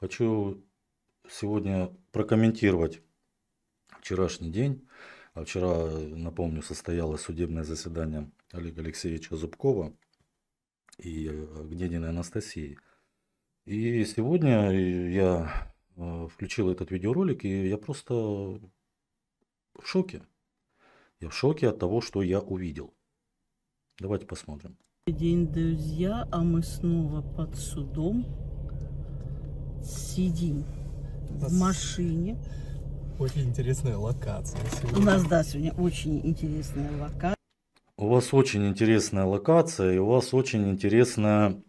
Хочу сегодня прокомментировать вчерашний день. А вчера, напомню, состоялось судебное заседание Олега Алексеевича Зубкова и э, Гнединой Анастасии. И сегодня э, я э, включил этот видеоролик, и я просто в шоке. Я в шоке от того, что я увидел. Давайте посмотрим. день, друзья, а мы снова под судом сидим в машине. Очень интересная локация сегодня. У нас, да, сегодня очень интересная локация. У вас очень интересная локация и у вас очень интересное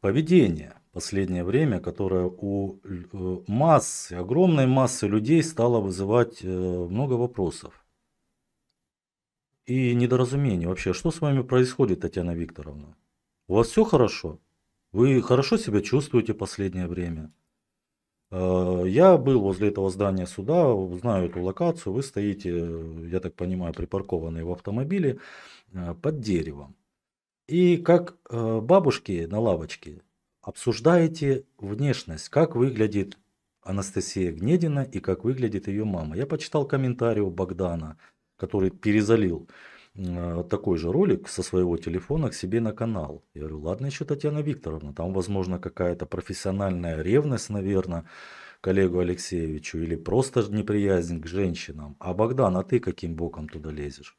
поведение последнее время, которое у э, массы, огромной массы людей стало вызывать э, много вопросов и недоразумений вообще. Что с вами происходит, Татьяна Викторовна? У вас все хорошо? Вы хорошо себя чувствуете последнее время? Э, я был возле этого здания суда, знаю эту локацию. Вы стоите, э, я так понимаю, припаркованные в автомобиле э, под деревом. И как бабушки на лавочке обсуждаете внешность, как выглядит Анастасия Гнедина и как выглядит ее мама. Я почитал комментарий у Богдана, который перезалил Э, такой же ролик со своего телефона к себе на канал. Я говорю, ладно еще Татьяна Викторовна, там возможно какая-то профессиональная ревность, наверное, коллегу Алексеевичу или просто неприязнь к женщинам. А Богдан, а ты каким боком туда лезешь?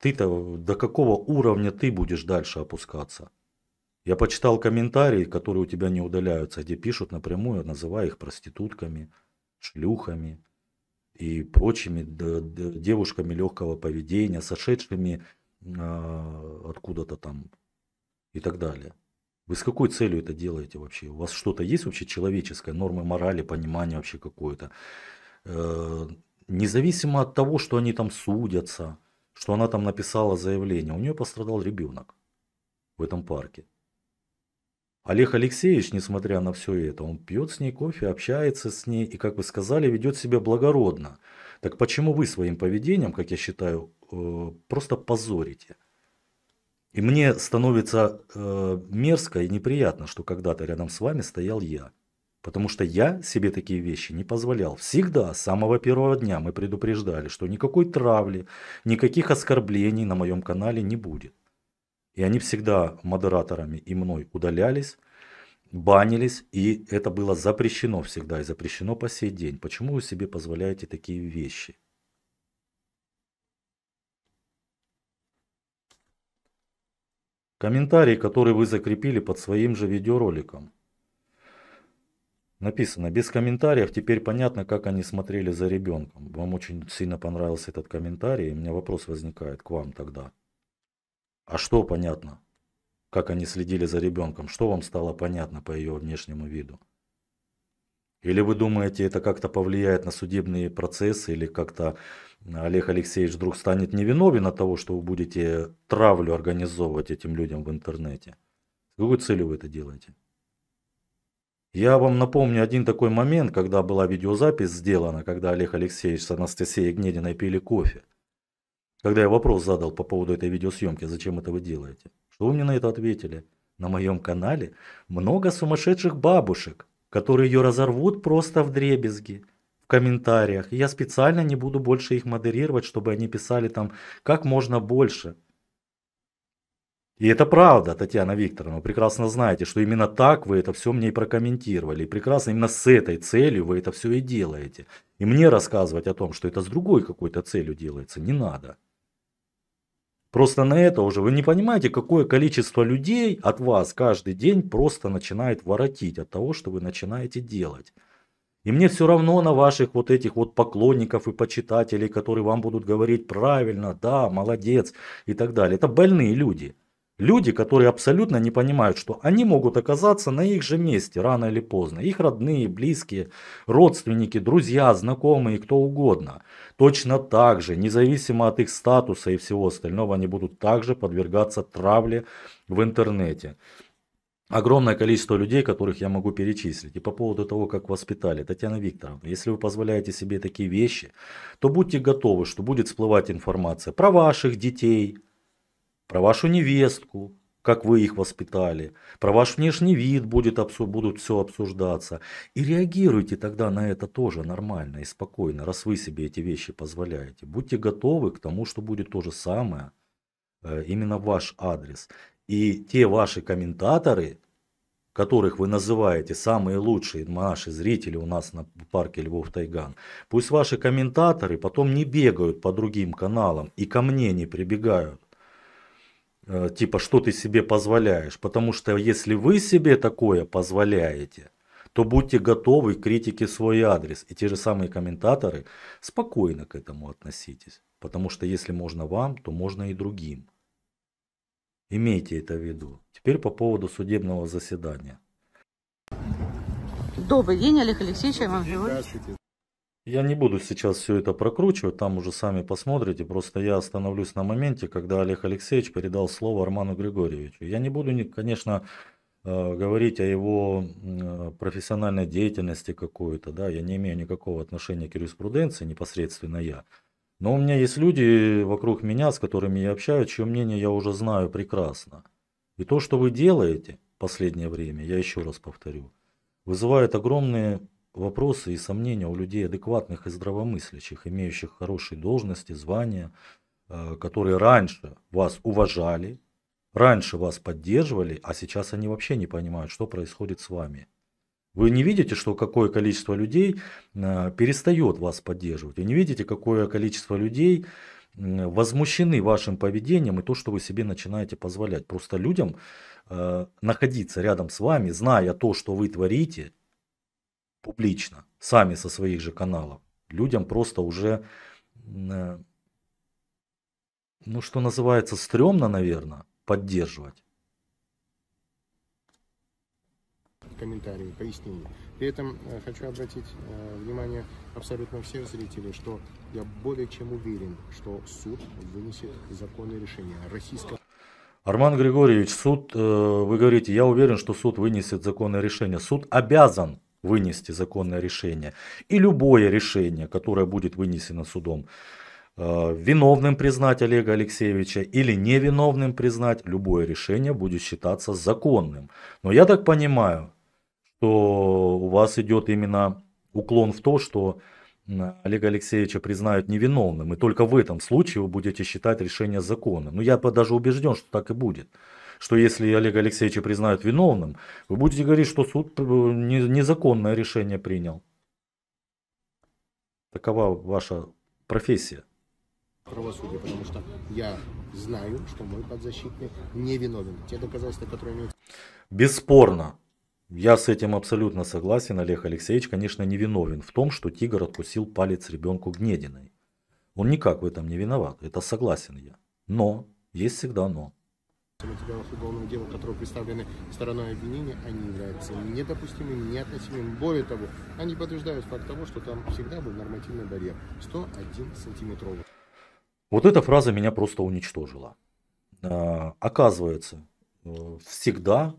Ты-то до какого уровня ты будешь дальше опускаться? Я почитал комментарии, которые у тебя не удаляются, где пишут напрямую, называя их проститутками, шлюхами, и прочими девушками легкого поведения, сошедшими а, откуда-то там и так далее. Вы с какой целью это делаете вообще? У вас что-то есть вообще человеческое, нормы морали, понимание вообще какое-то? Э, независимо от того, что они там судятся, что она там написала заявление, у нее пострадал ребенок в этом парке. Олег Алексеевич, несмотря на все это, он пьет с ней кофе, общается с ней и, как вы сказали, ведет себя благородно. Так почему вы своим поведением, как я считаю, э, просто позорите? И мне становится э, мерзко и неприятно, что когда-то рядом с вами стоял я. Потому что я себе такие вещи не позволял. Всегда, с самого первого дня мы предупреждали, что никакой травли, никаких оскорблений на моем канале не будет. И они всегда модераторами и мной удалялись, банились, и это было запрещено всегда и запрещено по сей день. Почему вы себе позволяете такие вещи? Комментарий, который вы закрепили под своим же видеороликом. Написано, без комментариев, теперь понятно, как они смотрели за ребенком. Вам очень сильно понравился этот комментарий, и у меня вопрос возникает к вам тогда. А что понятно? Как они следили за ребенком? Что вам стало понятно по ее внешнему виду? Или вы думаете, это как-то повлияет на судебные процессы, или как-то Олег Алексеевич вдруг станет невиновен от того, что вы будете травлю организовывать этим людям в интернете? С какой целью вы это делаете? Я вам напомню один такой момент, когда была видеозапись сделана, когда Олег Алексеевич с Анастасией Гнединой пили кофе. Когда я вопрос задал по поводу этой видеосъемки, зачем это вы делаете, что вы мне на это ответили? На моем канале много сумасшедших бабушек, которые ее разорвут просто в дребезги в комментариях. я специально не буду больше их модерировать, чтобы они писали там как можно больше. И это правда, Татьяна Викторовна, вы прекрасно знаете, что именно так вы это все мне и прокомментировали. И прекрасно именно с этой целью вы это все и делаете. И мне рассказывать о том, что это с другой какой-то целью делается, не надо. Просто на это уже вы не понимаете, какое количество людей от вас каждый день просто начинает воротить от того, что вы начинаете делать. И мне все равно на ваших вот этих вот поклонников и почитателей, которые вам будут говорить правильно, да, молодец и так далее. Это больные люди. Люди, которые абсолютно не понимают, что они могут оказаться на их же месте рано или поздно. Их родные, близкие, родственники, друзья, знакомые, кто угодно. Точно так же, независимо от их статуса и всего остального, они будут также подвергаться травле в интернете. Огромное количество людей, которых я могу перечислить. И по поводу того, как воспитали. Татьяна Викторовна, если вы позволяете себе такие вещи, то будьте готовы, что будет всплывать информация про ваших детей, про вашу невестку, как вы их воспитали, про ваш внешний вид будет, будут все обсуждаться. И реагируйте тогда на это тоже нормально и спокойно, раз вы себе эти вещи позволяете. Будьте готовы к тому, что будет то же самое, э, именно ваш адрес. И те ваши комментаторы, которых вы называете самые лучшие наши зрители у нас на парке Львов-Тайган, пусть ваши комментаторы потом не бегают по другим каналам и ко мне не прибегают Э, типа, что ты себе позволяешь. Потому что если вы себе такое позволяете, то будьте готовы к критике свой адрес. И те же самые комментаторы спокойно к этому относитесь. Потому что если можно вам, то можно и другим. Имейте это в виду. Теперь по поводу судебного заседания. Добрый день, Олег Алексеевич, я вам Здравствуйте. Я не буду сейчас все это прокручивать, там уже сами посмотрите. Просто я остановлюсь на моменте, когда Олег Алексеевич передал слово Арману Григорьевичу. Я не буду, конечно, э, говорить о его э, профессиональной деятельности какой-то. Да? Я не имею никакого отношения к юриспруденции непосредственно я. Но у меня есть люди вокруг меня, с которыми я общаюсь, чье мнение я уже знаю прекрасно. И то, что вы делаете в последнее время, я еще раз повторю, вызывает огромные вопросы и сомнения у людей адекватных и здравомыслящих, имеющих хорошие должности, звания, э, которые раньше вас уважали, раньше вас поддерживали, а сейчас они вообще не понимают, что происходит с вами. Вы не видите, что какое количество людей э, перестает вас поддерживать. Вы не видите, какое количество людей возмущены вашим поведением и то, что вы себе начинаете позволять. Просто людям э, находиться рядом с вами, зная то, что вы творите – публично, сами со своих же каналов. Людям просто уже, э, ну что называется, стрёмно, наверное, поддерживать. комментарии, пояснения. При этом э, хочу обратить э, внимание абсолютно всех зрителей, что я более чем уверен, что суд вынесет законное решение. Российская... Арман Григорьевич, суд, вы говорите, я уверен, что суд вынесет законное решение. Суд обязан вынести законное решение. И любое решение, которое будет вынесено судом, э, виновным признать Олега Алексеевича или невиновным признать, любое решение будет считаться законным. Но я так понимаю, что у вас идет именно уклон в то, что Олега Алексеевича признают невиновным, и только в этом случае вы будете считать решение законным. Но я даже убежден, что так и будет что если Олега Алексеевича признают виновным, вы будете говорить, что суд э, незаконное решение принял. Такова ваша профессия. Правосудие, потому что я знаю, что мой подзащитный невиновен. Те доказательства, которые имеют... Бесспорно. Я с этим абсолютно согласен. Олег Алексеевич, конечно, невиновен в том, что тигр откусил палец ребенку Гнединой. Он никак в этом не виноват. Это согласен я. Но, есть всегда но. Материалы уголовного дела, которые представлены стороной обвинения, они являются недопустимыми, неотносимыми. Более того, они подтверждают факт того, что там всегда был нормативный барьер 101 сантиметровый. Вот эта фраза меня просто уничтожила. А, оказывается, э, всегда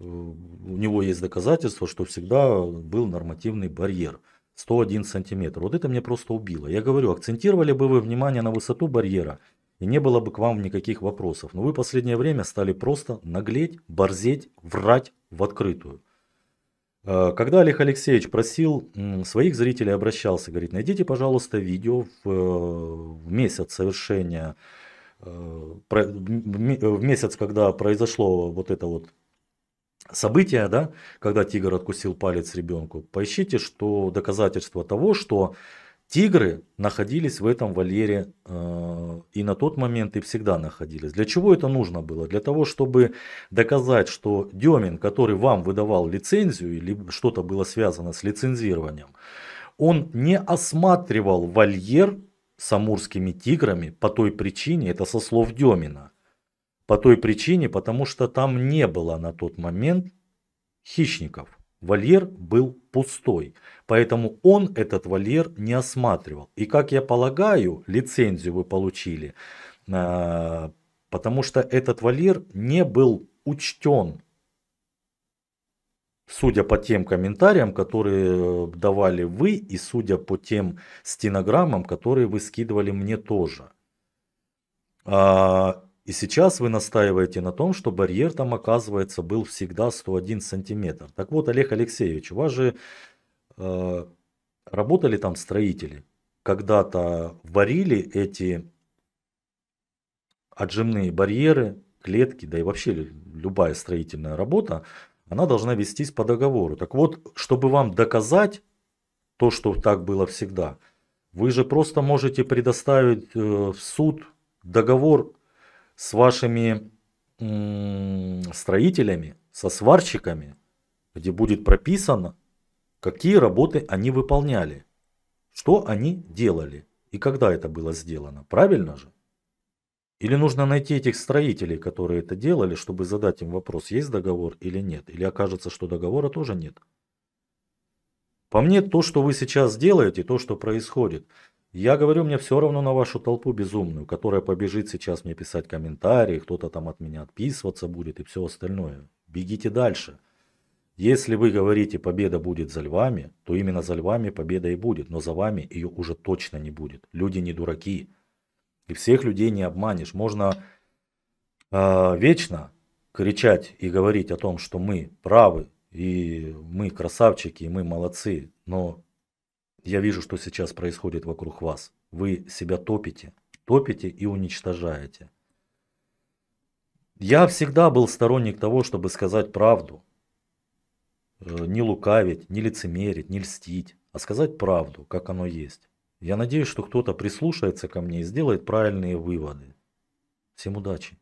э, у него есть доказательства, что всегда был нормативный барьер 101 сантиметр. Вот это мне просто убило. Я говорю, акцентировали бы вы внимание на высоту барьера – и не было бы к вам никаких вопросов. Но вы в последнее время стали просто наглеть, борзеть, врать в открытую. Э, когда Олег Алексеевич просил своих зрителей, обращался, говорит, найдите, пожалуйста, видео в, э, в месяц совершения, э, в месяц, когда произошло вот это вот событие, да, когда тигр откусил палец ребенку, поищите, что доказательство того, что Тигры находились в этом вольере э, и на тот момент, и всегда находились. Для чего это нужно было? Для того, чтобы доказать, что Демин, который вам выдавал лицензию, или что-то было связано с лицензированием, он не осматривал вольер с амурскими тиграми по той причине, это со слов Демина, по той причине, потому что там не было на тот момент хищников. Вольер был пустой, поэтому он этот вольер не осматривал. И, как я полагаю, лицензию вы получили, э, потому что этот вольер не был учтен, судя по тем комментариям, которые э, давали вы, и судя по тем стенограммам, которые вы скидывали мне тоже. А, и сейчас вы настаиваете на том, что барьер там, оказывается, был всегда 101 сантиметр. Так вот, Олег Алексеевич, у вас же э, работали там строители, когда-то варили эти отжимные барьеры, клетки, да и вообще любая строительная работа, она должна вестись по договору. Так вот, чтобы вам доказать то, что так было всегда, вы же просто можете предоставить э, в суд договор с вашими строителями, со сварщиками, где будет прописано, какие работы они выполняли, что они делали и когда это было сделано. Правильно же? Или нужно найти этих строителей, которые это делали, чтобы задать им вопрос, есть договор или нет. Или окажется, что договора тоже нет. По мне, то, что вы сейчас делаете, то, что происходит, я говорю, мне все равно на вашу толпу безумную, которая побежит сейчас мне писать комментарии, кто-то там от меня отписываться будет и все остальное. Бегите дальше. Если вы говорите, победа будет за львами, то именно за львами победа и будет, но за вами ее уже точно не будет. Люди не дураки. И всех людей не обманешь. Можно э, вечно кричать и говорить о том, что мы правы, и мы красавчики, и мы молодцы, но я вижу, что сейчас происходит вокруг вас. Вы себя топите, топите и уничтожаете. Я всегда был сторонник того, чтобы сказать правду. Э, не лукавить, не лицемерить, не льстить, а сказать правду, как оно есть. Я надеюсь, что кто-то прислушается ко мне и сделает правильные выводы. Всем удачи!